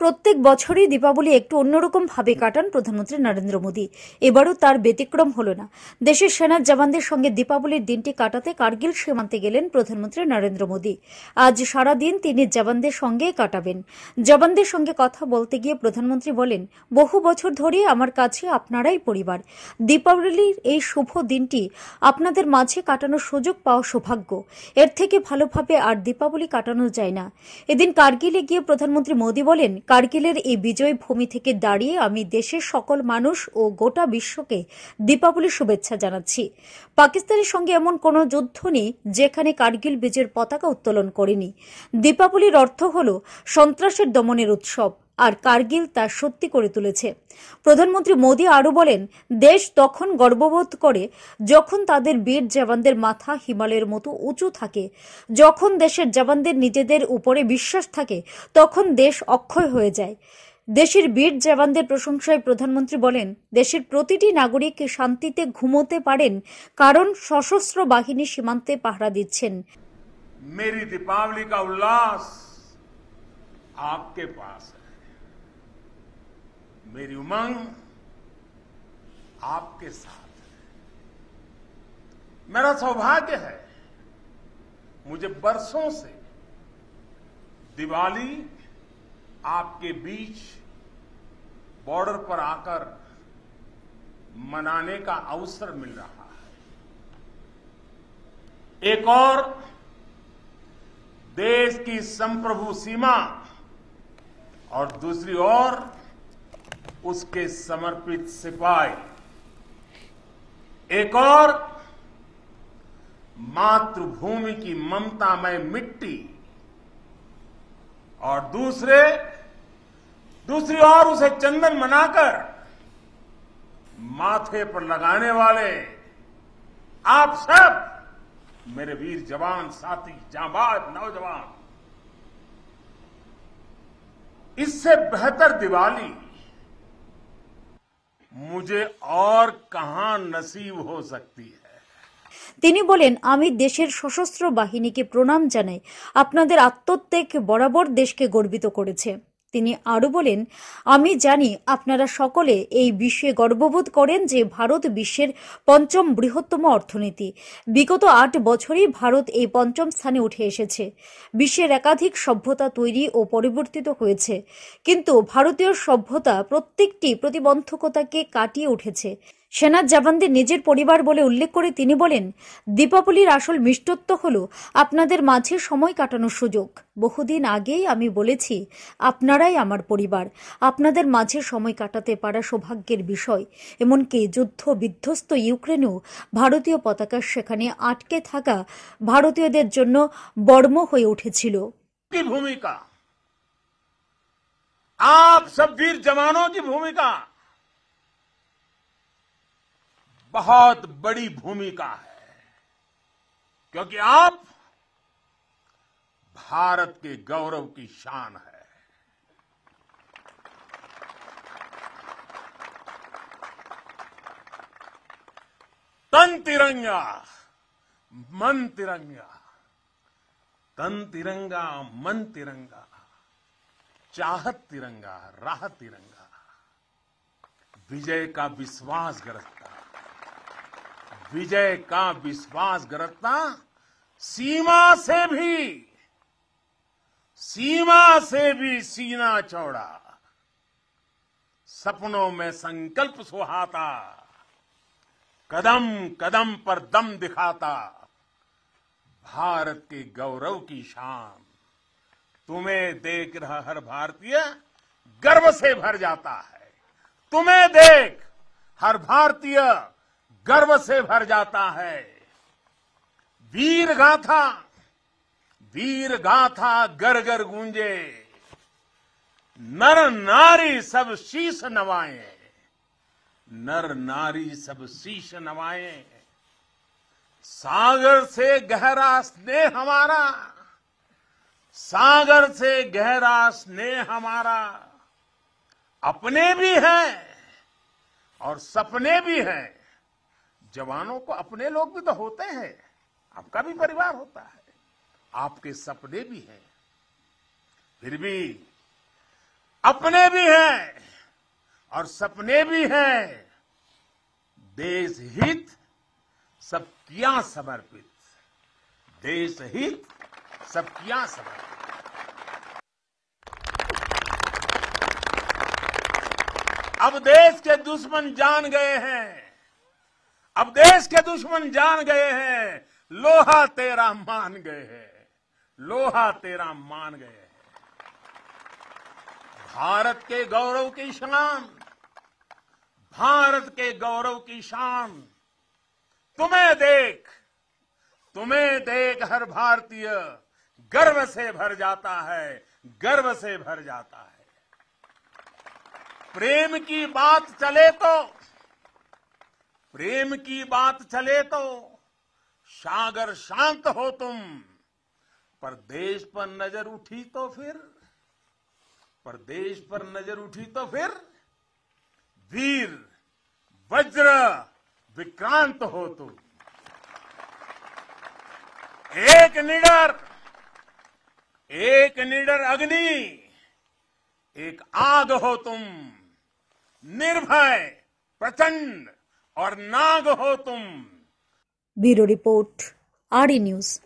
প্রত্যেক বছরই দীপাবলি একটু অন্যরকমভাবে কাটান প্রধানমন্ত্রী নরেন্দ্র মোদী এবারও তার ব্যতিক্রম হল না দেশের সেনার জওয়ানদের সঙ্গে দীপাবলির দিনটি কাটাতে কার্গিল সীমান্তে গেলেন প্রধানমন্ত্রী নরেন্দ্র মোদী আজ সারা দিন তিনি জওয়ানদের সঙ্গেই কাটাবেন জওয়ানদের সঙ্গে কথা বলতে গিয়ে প্রধানমন্ত্রী বলেন বহু বছর ধরে আমার কাছে আপনারাই পরিবার দীপাবলির এই শুভ দিনটি আপনাদের মাঝে কাটানোর সুযোগ পাওয়া সৌভাগ্য এর থেকে ভালোভাবে আর দীপাবলি কাটানো যায় না এদিন কার্গিলে গিয়ে প্রধানমন্ত্রী মোদী বলেন কার্গিলের এই বিজয় ভূমি থেকে দাঁড়িয়ে আমি দেশের সকল মানুষ ও গোটা বিশ্বকে দীপাবলির শুভেচ্ছা জানাচ্ছি পাকিস্তানের সঙ্গে এমন কোনো যুদ্ধ নেই যেখানে কার্গিল বিজয়ের পতাকা উত্তোলন করেনি দীপাবলির অর্থ হল সন্ত্রাসের দমনের উৎসব আর কার্গিল তা সত্যি করে তুলেছে প্রধানমন্ত্রী মোদী আরও বলেন দেশ তখন গর্ববোধ করে যখন তাদের বীর জওয়ানদের মাথা হিমালয়ের মতো উঁচু থাকে যখন দেশের জওয়ানদের নিজেদের উপরে বিশ্বাস থাকে তখন দেশ অক্ষয় হয়ে যায় দেশের বীর জওয়ানদের প্রশংসায় প্রধানমন্ত্রী বলেন দেশের প্রতিটি নাগরিক শান্তিতে ঘুমোতে পারেন কারণ সশস্ত্র বাহিনী সীমান্তে পাহারা দিচ্ছেন মেরি দীপাবলি কা উল্লাস आपके पास है मेरी उमंग आपके साथ है मेरा सौभाग्य है मुझे बरसों से दिवाली आपके बीच बॉर्डर पर आकर मनाने का अवसर मिल रहा है एक और देश की संप्रभु सीमा और दूसरी ओर उसके समर्पित सिपाही एक और मातृभूमि की ममता में मिट्टी और दूसरे दूसरी ओर उसे चंदन मनाकर माथे पर लगाने वाले आप सब मेरे वीर जवान साथी जाबाज नौजवान इससे बेहतर दिवाली मुझे और कहां नसीब हो सकती है তিনি বলেন আমি দেশের সশস্ত্র বাহিনীকে প্রণাম জানাই আপনাদের আত্মত্যাগ বরাবর দেশকে গর্বিত করেছে তিনি আরও বলেন আমি জানি আপনারা সকলে এই বিশ্বে গর্ববোধ করেন যে ভারত বিশ্বের পঞ্চম বৃহত্তম অর্থনীতি বিগত আট বছরই ভারত এই পঞ্চম স্থানে উঠে এসেছে বিশ্বের একাধিক সভ্যতা তৈরি ও পরিবর্তিত হয়েছে কিন্তু ভারতীয় সভ্যতা প্রত্যেকটি প্রতিবন্ধকতাকে কাটিয়ে উঠেছে সেনার জাবানদের নিজের পরিবার বলে উল্লেখ করে তিনি বলেন দীপাবলির আসল মিষ্টত্ব হল আপনাদের মাঝে সময় কাটানোর সুযোগ বহুদিন আগেই আমি বলেছি আপনারাই আমার পরিবার আপনাদের মাঝে সময় কাটাতে পারা সৌভাগ্যের বিষয় এমনকি যুদ্ধ বিধ্বস্ত ইউক্রেনেও ভারতীয় পতাকা সেখানে আটকে থাকা ভারতীয়দের জন্য বর্ম হয়ে উঠেছিল ভূমিকা আপ सब बहुत बड़ी भूमिका है क्योंकि आप भारत के गौरव की शान है तन तिरंगा मन तिरंगा तन तिरंगा मन तिरंगा चाहत तिरंगा राह तिरंगा विजय का विश्वास ग्रस्त विजय का विश्वास गरतना सीमा से भी सीमा से भी सीना चौड़ा सपनों में संकल्प सुहाता कदम कदम पर दम दिखाता भारत के गौरव की शान तुम्हें देख रहा हर भारतीय गर्व से भर जाता है तुम्हें देख हर भारतीय गर्व से भर जाता है वीर गाथा वीर गाथा गर गर गूंजे नर नारी सब शीश नवाए नर नारी सब शीश नवाए सागर से गहरा स्नेह हमारा सागर से गहरा स्नेह हमारा अपने भी हैं और सपने भी हैं जवानों को अपने लोग भी तो होते हैं आपका भी परिवार होता है आपके सपने भी हैं फिर भी अपने भी हैं और सपने भी हैं देश हित सब किया समर्पित देश हित सब किया समर्पित अब देश के दुश्मन जान गए हैं अब देश के दुश्मन जान गए हैं लोहा तेरा मान गए हैं लोहा तेरा मान गए हैं भारत के गौरव की शान भारत के गौरव की शान तुम्हें देख तुम्हें देख हर भारतीय गर्व से भर जाता है गर्व से भर जाता है प्रेम की बात चले तो प्रेम की बात चले तो सागर शांत हो तुम पर देश पर नजर उठी तो फिर पर देश पर नजर उठी तो फिर वीर वज्र विक्रांत हो तुम एक निडर एक निडर अग्नि एक आग हो तुम निर्भय प्रचंड और नाग हो तुम ब्यूरो रिपोर्ट आरडी न्यूज